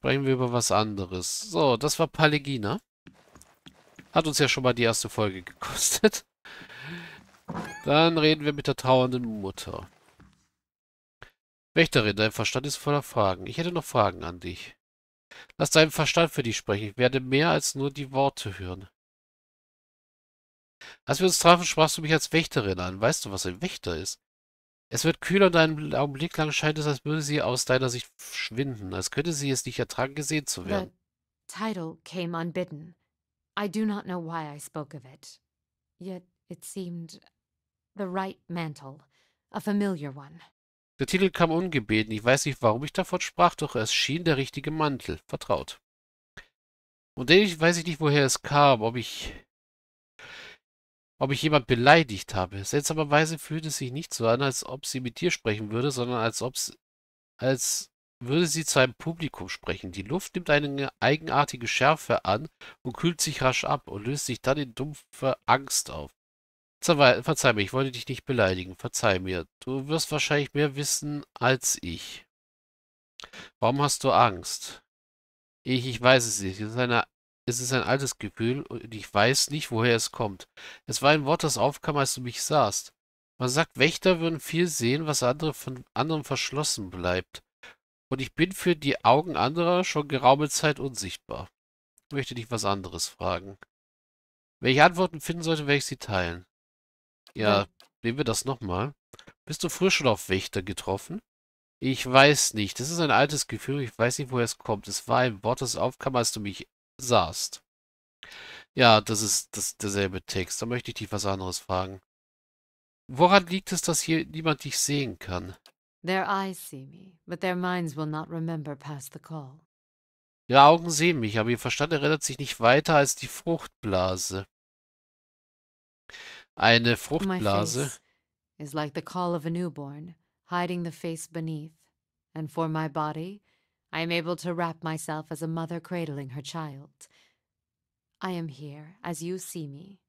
Sprechen wir über was anderes. So, das war Palegina. Hat uns ja schon mal die erste Folge gekostet. Dann reden wir mit der trauernden Mutter. Wächterin, dein Verstand ist voller Fragen. Ich hätte noch Fragen an dich. Lass deinen Verstand für dich sprechen. Ich werde mehr als nur die Worte hören. Als wir uns trafen, sprachst du mich als Wächterin an. Weißt du, was ein Wächter ist? Es wird kühler und einen Augenblick lang scheint es, als würde sie aus deiner Sicht schwinden, als könnte sie es nicht ertragen, gesehen zu werden. The title came unbidden. I do not know why I spoke of it. Yet it seemed the right mantle, a familiar one. Der Titel kam ungebeten. Ich weiß nicht, warum ich davon sprach, doch es schien der richtige Mantel, vertraut. Und ähnlich weiß ich nicht, woher es kam, ob ich ob ich jemand beleidigt habe. Seltsamerweise fühlt es sich nicht so an, als ob sie mit dir sprechen würde, sondern als ob als würde sie zu einem Publikum sprechen. Die Luft nimmt eine eigenartige Schärfe an und kühlt sich rasch ab und löst sich dann in dumpfe Angst auf. Verzeih mir, ich wollte dich nicht beleidigen. Verzeih mir. Du wirst wahrscheinlich mehr wissen als ich. Warum hast du Angst? Ich, ich weiß es nicht. Es ist eine es ist ein altes Gefühl und ich weiß nicht, woher es kommt. Es war ein Wort, das aufkam, als du mich sahst. Man sagt, Wächter würden viel sehen, was andere von anderen verschlossen bleibt. Und ich bin für die Augen anderer schon geraume Zeit unsichtbar. Ich möchte dich was anderes fragen. Wenn ich Antworten finden sollte, werde ich sie teilen. Ja, nehmen wir das nochmal. Bist du früher schon auf Wächter getroffen? Ich weiß nicht. Das ist ein altes Gefühl. Ich weiß nicht, woher es kommt. Es war ein Wort, das aufkam, als du mich saßt. Ja, das ist das, derselbe Text. Da möchte ich dich was anderes fragen. Woran liegt es, dass hier niemand dich sehen kann? Their eyes see me, but their minds will not remember past the call. Ihre Augen sehen mich, aber ihr Verstand erinnert sich nicht weiter als die Fruchtblase. Eine Fruchtblase. is like the call of a newborn, hiding the face beneath, and for my body, I am able to wrap myself as a mother cradling her child. I am here, as you see me,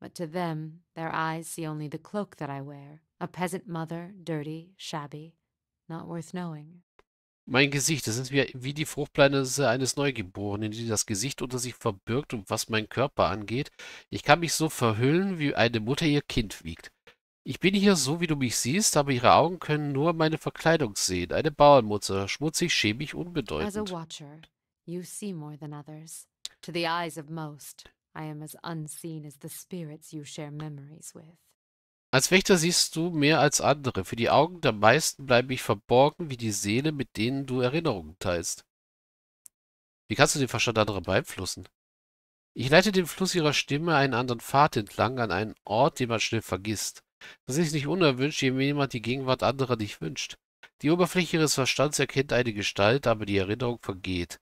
but to them, their eyes see only the cloak that I wear, a peasant mother, dirty, shabby, not worth knowing. Mein Gesicht, das sind wie, die Fruchtblase eines Neugeborenen, die das Gesicht unter sich verbirgt und was mein Körper angeht. Ich kann mich so verhüllen, wie eine Mutter ihr Kind wiegt. Ich bin hier so, wie du mich siehst, aber ihre Augen können nur meine Verkleidung sehen. Eine Bauernmutter, schmutzig, schäbig, unbedeutend. As a watcher, you see more than others. To the eyes of most, I am as unseen as the spirits you share memories with. Als Wächter siehst du mehr als andere. Für die Augen der meisten bleibe ich verborgen wie die Seele, mit denen du Erinnerungen teilst. Wie kannst du den Verstand anderer beeinflussen? Ich leite den Fluss ihrer Stimme einen anderen Pfad entlang an einen Ort, den man schnell vergisst. Das ist nicht unerwünscht, je mehr jemand die Gegenwart anderer nicht wünscht. Die Oberfläche ihres Verstands erkennt eine Gestalt, aber die Erinnerung vergeht.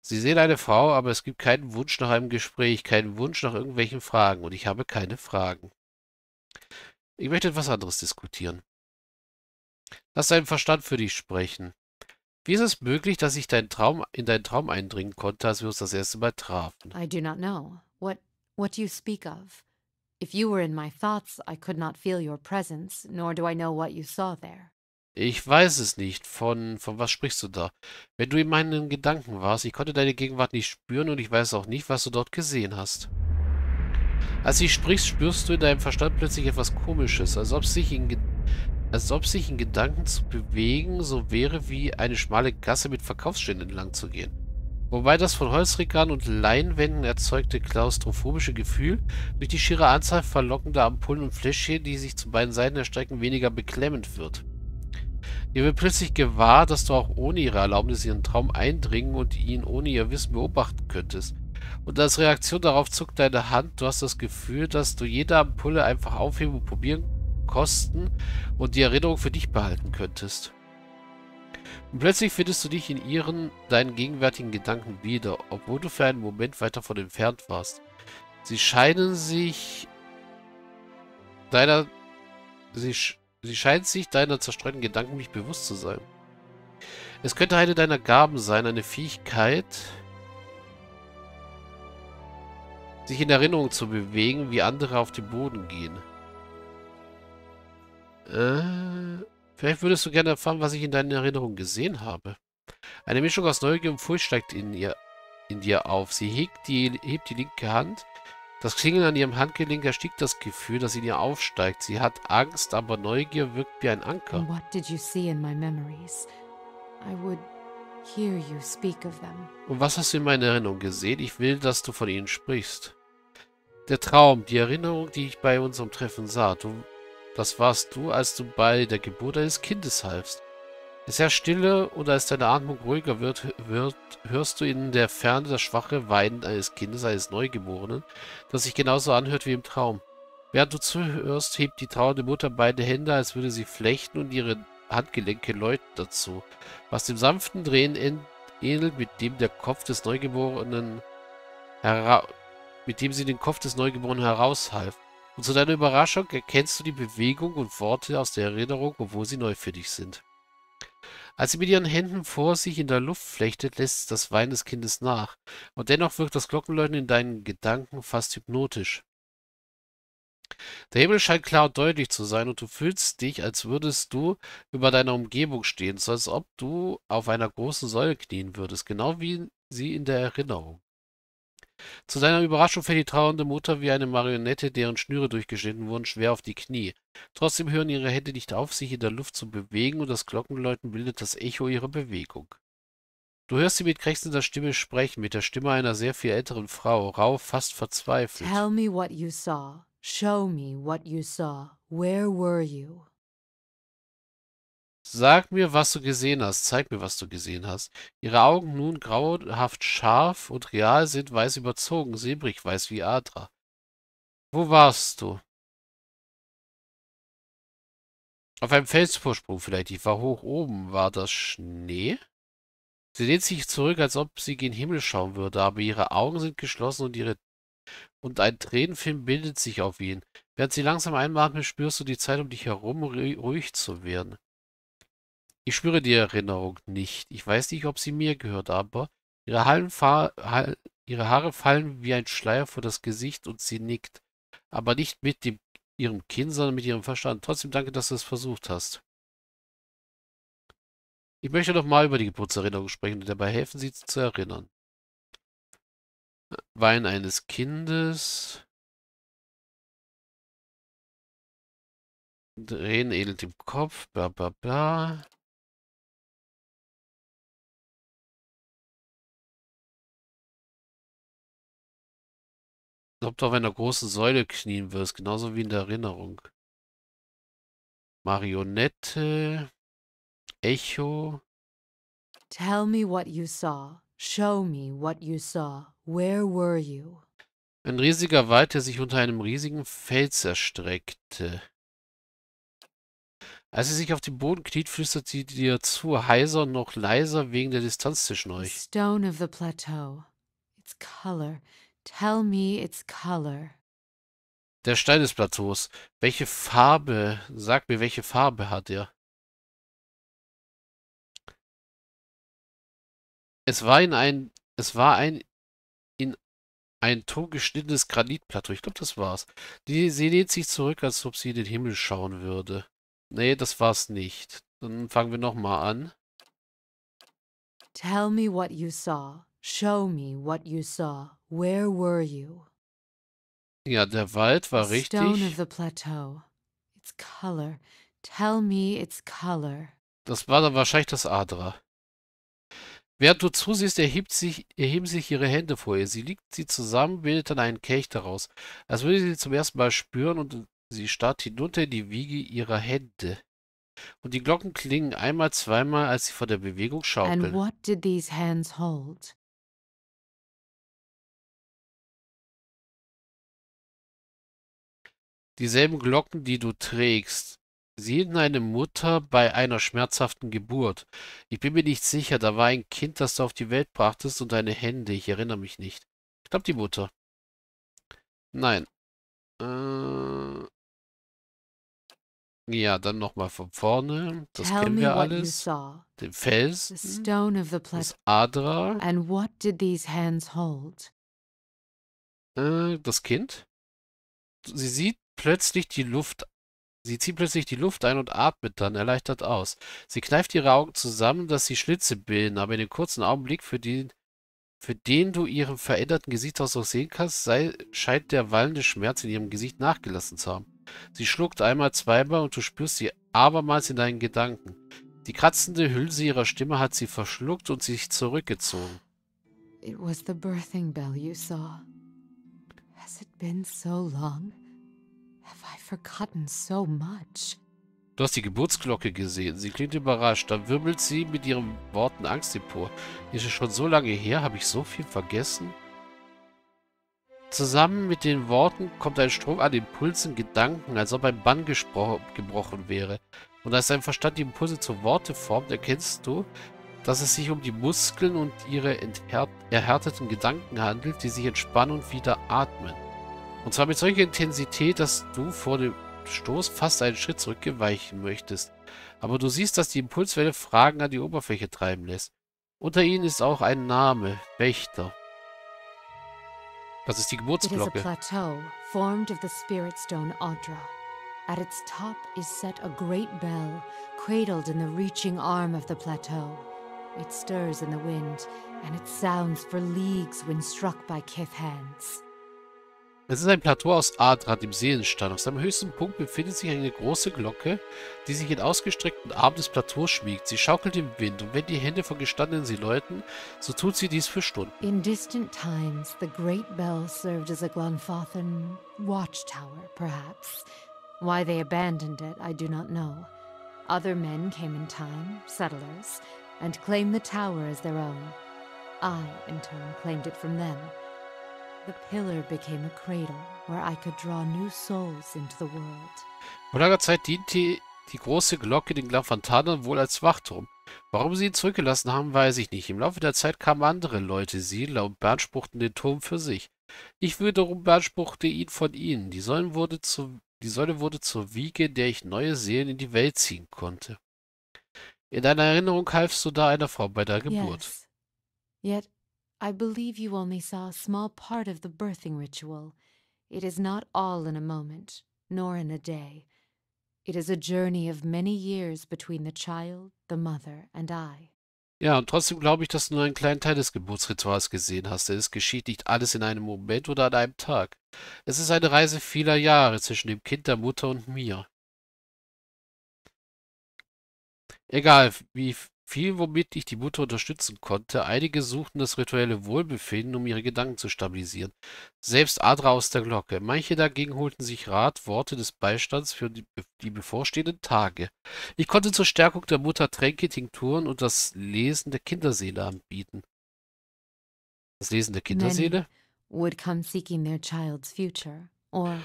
Sie sehen eine Frau, aber es gibt keinen Wunsch nach einem Gespräch, keinen Wunsch nach irgendwelchen Fragen und ich habe keine Fragen. Ich möchte etwas anderes diskutieren. Lass deinen Verstand für dich sprechen. Wie ist es möglich, dass ich deinen Traum in deinen Traum eindringen konnte, als wir uns das erste Mal trafen? I do not know. What what do you speak of? If you were in my thoughts, I could not feel your presence, nor do I know what you saw there. Ich weiß es nicht. Von, von was sprichst du da? Wenn du in meinen Gedanken warst, ich konnte deine Gegenwart nicht spüren und ich weiß auch nicht, was du dort gesehen hast. Als ich sprichst, spürst du in deinem Verstand plötzlich etwas Komisches, als ob sich in, als ob sich in Gedanken zu bewegen so wäre, wie eine schmale Gasse mit Verkaufsständen entlang zu gehen. Wobei das von Holzregalen und Leinwänden erzeugte klaustrophobische Gefühl durch die schiere Anzahl verlockender Ampullen und Fläschchen, die sich zu beiden Seiten erstrecken, weniger beklemmend wird. Ihr wird plötzlich gewahr, dass du auch ohne ihre Erlaubnis ihren Traum eindringen und ihn ohne ihr Wissen beobachten könntest. Und als Reaktion darauf zuckt deine Hand, du hast das Gefühl, dass du jede Ampulle einfach aufheben und probieren, kosten und die Erinnerung für dich behalten könntest. Und plötzlich findest du dich in ihren, deinen gegenwärtigen Gedanken wieder, obwohl du für einen Moment weiter von entfernt warst. Sie scheinen sich deiner... Sie, sie scheint sich deiner zerstreuten Gedanken nicht bewusst zu sein. Es könnte eine deiner Gaben sein, eine Fähigkeit, sich in Erinnerung zu bewegen, wie andere auf den Boden gehen. Äh... Vielleicht würdest du gerne erfahren, was ich in deinen Erinnerungen gesehen habe. Eine Mischung aus Neugier und Furcht steigt in, ihr, in dir auf. Sie hebt die, hebt die linke Hand. Das Klingeln an ihrem Handgelenk erstickt das Gefühl, das in ihr aufsteigt. Sie hat Angst, aber Neugier wirkt wie ein Anker. Und was hast du in meiner Erinnerung gesehen? Ich will, dass du von ihnen sprichst. Der Traum, die Erinnerung, die ich bei unserem Treffen sah. Du das warst du, als du bei der Geburt deines Kindes halfst. Es herrscht Stille und als deine Atmung ruhiger wird, wird, hörst du in der Ferne das schwache Weinen eines Kindes, eines Neugeborenen, das sich genauso anhört wie im Traum. Während du zuhörst, hebt die trauernde Mutter beide Hände, als würde sie flechten und ihre Handgelenke läuten dazu, was dem sanften Drehen ähnelt, mit dem der Kopf des Neugeborenen hera mit dem sie den Kopf des Neugeborenen heraushalf. Und zu deiner Überraschung erkennst du die Bewegung und Worte aus der Erinnerung, obwohl sie neu für dich sind. Als sie mit ihren Händen vor sich in der Luft flechtet, lässt das Weinen des Kindes nach, und dennoch wirkt das Glockenläuten in deinen Gedanken fast hypnotisch. Der Himmel scheint klar und deutlich zu sein, und du fühlst dich, als würdest du über deiner Umgebung stehen, so als ob du auf einer großen Säule knien würdest, genau wie sie in der Erinnerung. Zu seiner Überraschung fällt die trauernde Mutter wie eine Marionette, deren Schnüre durchgeschnitten wurden, schwer auf die Knie. Trotzdem hören ihre Hände nicht auf, sich in der Luft zu bewegen, und das Glockenläuten bildet das Echo ihrer Bewegung. Du hörst sie mit krächzender Stimme sprechen, mit der Stimme einer sehr viel älteren Frau, rau, fast verzweifelt. Tell me what you saw. Show me what you saw. Where were you? Sag mir, was du gesehen hast. Zeig mir, was du gesehen hast. Ihre Augen nun grauenhaft scharf und real sind weiß überzogen, silbrig weiß wie Adra. Wo warst du? Auf einem Felsvorsprung vielleicht. Ich war hoch oben. War das Schnee? Sie lehnt sich zurück, als ob sie gen Himmel schauen würde, aber ihre Augen sind geschlossen und ihre und ein Tränenfilm bildet sich auf ihn. Während sie langsam einatmet, spürst du die Zeit um dich herum, ruhig zu werden. Ich spüre die Erinnerung nicht. Ich weiß nicht, ob sie mir gehört, aber ihre, Haare fallen wie ein Schleier vor das Gesicht und sie nickt. Aber nicht mit dem, ihrem Kinn, sondern mit ihrem Verstand. Trotzdem danke, dass du es versucht hast. Ich möchte nochmal über die Geburtserinnerung sprechen und dabei helfen, sie zu erinnern. Wein eines Kindes. Drehen edelt im Kopf, bla bla bla. ob du auf einer großen Säule knien wirst, genauso wie in der Erinnerung. Marionette, Echo. Tell me what you saw. Show me what you saw. Where were you? Ein riesiger Wald, der sich unter einem riesigen Fels erstreckte. Als sie sich auf den Boden kniet, flüstert sie dir zu, heiser noch leiser wegen der Distanz zwischen euch. The Stone of the plateau. Its color, Tell me its color. Der Stein des Plateaus. Welche Farbe? Sag mir, welche Farbe hat er? Es war in ein, es war ein in ein Ton Granitplateau. Ich glaube, das war's. Die, sie lehnt sich zurück, als ob sie in den Himmel schauen würde. Nee, das war's nicht. Dann fangen wir nochmal an. Tell me what you saw. Show me what you saw. Where were you? Ja, der Wald war richtig. Stone of the plateau. Its color. Tell me its color. Das war dann wahrscheinlich das Adra. Während du zusiehst, erhebt sich, erheben sich ihre Hände vor ihr. Sie liegt sie zusammen, bildet dann einen Kelch daraus. Als würde sie zum ersten Mal spüren und sie starrt hinunter in die Wiege ihrer Hände. Und die Glocken klingen einmal, zweimal, als sie vor der Bewegung schaukeln. And what did these hands hold? Dieselben Glocken, die du trägst, sehen eine Mutter bei einer schmerzhaften Geburt. Ich bin mir nicht sicher, da war ein Kind, das du auf die Welt brachtest und deine Hände, ich erinnere mich nicht. Ich glaube, die Mutter. Nein. Äh... Ja, dann nochmal von vorne. Das Tell kennen wir alles. Den Fels, hm? das Adra. Äh, das Kind. Sie sieht plötzlich die Luft Sie zieht plötzlich die Luft ein und atmet dann erleichtert aus. Sie kneift ihre Augen zusammen, dass sie Schlitze bilden, aber in dem kurzen Augenblick, für den, für den du ihren veränderten Gesichtsausdruck sehen kannst, sei, scheint der wallende Schmerz in ihrem Gesicht nachgelassen zu haben. Sie schluckt einmal, zweimal und du spürst sie abermals in deinen Gedanken. Die kratzende Hülse ihrer Stimme hat sie verschluckt und sich zurückgezogen. It was the birthing bell you saw. Has it been so long? So du hast die Geburtsglocke gesehen. Sie klingt überrascht. Dann wirbelt sie mit ihren Worten Angst empor. Ist es schon so lange her? Habe ich so viel vergessen? Zusammen mit den Worten kommt ein Strom an Impulsen, Gedanken, als ob ein Bann gebrochen wäre. Und als dein Verstand die Impulse zu Worte formt, erkennst du, dass es sich um die Muskeln und ihre erhärteten Gedanken handelt, die sich entspannen und wieder atmen. Und zwar mit solcher Intensität, dass du vor dem Stoß fast einen Schritt zurückgeweichen möchtest. Aber du siehst, dass die Impulswelle Fragen an die Oberfläche treiben lässt. Unter ihnen ist auch ein Name, Wächter. Das ist die Geburtsglocke. plateau formed of the spirit stone Audra. At its top is set a great bell, cradled in the reaching arm of the plateau. It stirs in the wind, and it sounds for leagues when struck by kith hands. Es ist ein Plateau aus Adra, dem Seelenstein. Auf seinem höchsten Punkt befindet sich eine große Glocke, die sich in ausgestreckten Armen des Plateaus schmiegt. Sie schaukelt im Wind, und wenn die Hände von Gestandenen sie läuten, so tut sie dies für Stunden. In distant times, the great bell served as a Glanfathan watchtower, perhaps. Why they abandoned it, I do not know. Other men came in time, settlers, and claimed the tower as their own. I, in turn, claimed it from them pillar Vor langer Zeit diente die große Glocke den Glamfantanern wohl als Wachturm. Warum sie ihn zurückgelassen haben, weiß ich nicht. Im Laufe der Zeit kamen andere Leute, Siedler, und beanspruchten den Turm für sich. Ich wiederum beanspruchte ihn von ihnen. Die Säule wurde, zu, die Säule wurde zur Wiege, in der ich neue Seelen in die Welt ziehen konnte. In deiner Erinnerung halfst du da einer Frau bei der Geburt. Yes. Yet I believe you only saw a small part of the birthing ritual. It is not all in a moment, nor in a day. It is a journey of many years between the child, the mother and I. Ja, und trotzdem glaube ich, dass du nur einen kleinen Teil des Geburtsrituals gesehen hast, denn es geschieht nicht alles in einem Moment oder an einem Tag. Es ist eine Reise vieler Jahre zwischen dem Kind, der Mutter und mir. Egal, wie viel, womit ich die Mutter unterstützen konnte. Einige suchten das rituelle Wohlbefinden, um ihre Gedanken zu stabilisieren. Selbst Adra aus der Glocke. Manche dagegen holten sich Rat, Worte des Beistands für die, die bevorstehenden Tage. Ich konnte zur Stärkung der Mutter Tränke, Tinkturen und das Lesen der Kinderseele anbieten. Das Lesen der Kinderseele? Many would come seeking their child's future. Or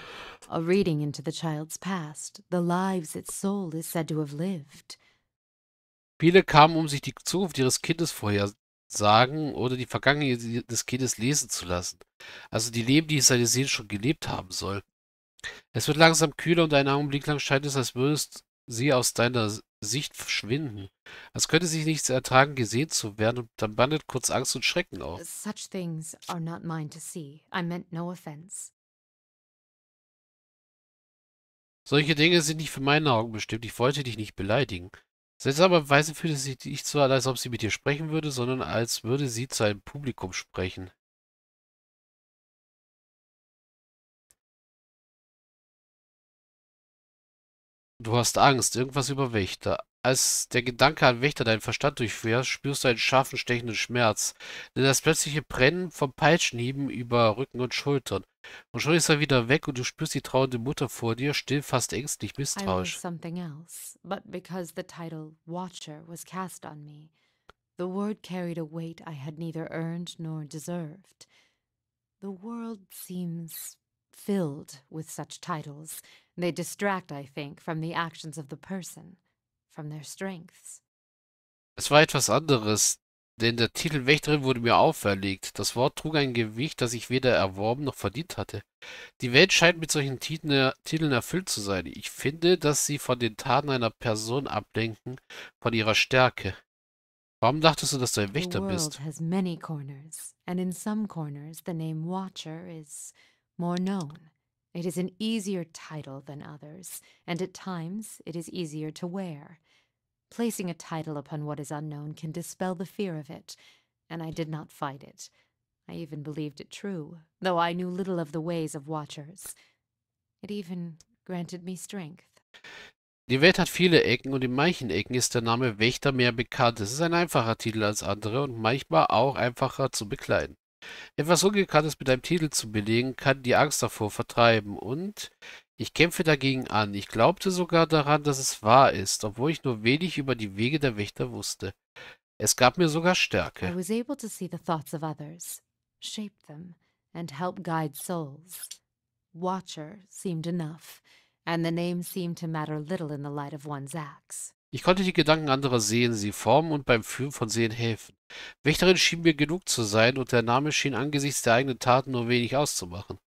a reading into the child's past, the lives its soul is said to have lived. Viele kamen, um sich die Zukunft ihres Kindes vorhersagen oder die Vergangenheit des Kindes lesen zu lassen. Also die Leben, die seine Seele schon gelebt haben soll. Es wird langsam kühler und einen Augenblick lang scheint es, als würdest sie aus deiner Sicht verschwinden. Als könnte sich nichts ertragen, gesehen zu werden, und dann bandet kurz Angst und Schrecken auf. Such things are not mine to see. I meant no offense. Solche Dinge sind nicht für meine Augen bestimmt. Ich wollte dich nicht beleidigen. Seltsamerweise fühlte sie sich nicht so an, als ob sie mit dir sprechen würde, sondern als würde sie zu einem Publikum sprechen. Du hast Angst, irgendwas über Wächter. Als der Gedanke an Wächter deinen Verstand durchfährt, spürst du einen scharfen, stechenden Schmerz. Denn das plötzliche Brennen von Peitschenhieben über Rücken und Schultern. Und schon ist er wieder weg und du spürst die trauernde Mutter vor dir, still, fast ängstlich, misstrauisch. something else, but because the title Watcher was cast on me, the word carried a weight I had neither earned nor deserved. The world seems filled with such titles. They distract, I think, from the actions of the person, from their strengths. Es war etwas anderes. Denn der Titel Wächterin wurde mir auferlegt. Das Wort trug ein Gewicht, das ich weder erworben noch verdient hatte. Die Welt scheint mit solchen Titeln erfüllt zu sein. Ich finde, dass sie von den Taten einer Person ablenken, von ihrer Stärke. Warum dachtest du, dass du ein Wächter bist? The world has many corners, and in some corners the name Watcher is more known. It is an easier title than others, and at times it is easier to wear. Placing a title upon what is unknown can dispel the fear of it, and I did not fight it. I even believed it true, though I knew little of the ways of Watchers. It even granted me strength. Die Welt hat viele Ecken und in manchen Ecken ist der Name Wächter mehr bekannt. Es ist ein einfacher Titel als andere und manchmal auch einfacher zu bekleiden. Etwas Ungekanntes mit einem Titel zu belegen, kann die Angst davor vertreiben und ich kämpfe dagegen an. Ich glaubte sogar daran, dass es wahr ist, obwohl ich nur wenig über die Wege der Wächter wusste. Es gab mir sogar Stärke. I was able to see the thoughts of others, shape them, and help guide souls. Watcher seemed enough, and the name seemed to matter little in the light of one's acts. Ich konnte die Gedanken anderer sehen, sie formen und beim Führen von Sehen helfen. Wächterin schien mir genug zu sein, und der Name schien angesichts der eigenen Taten nur wenig auszumachen.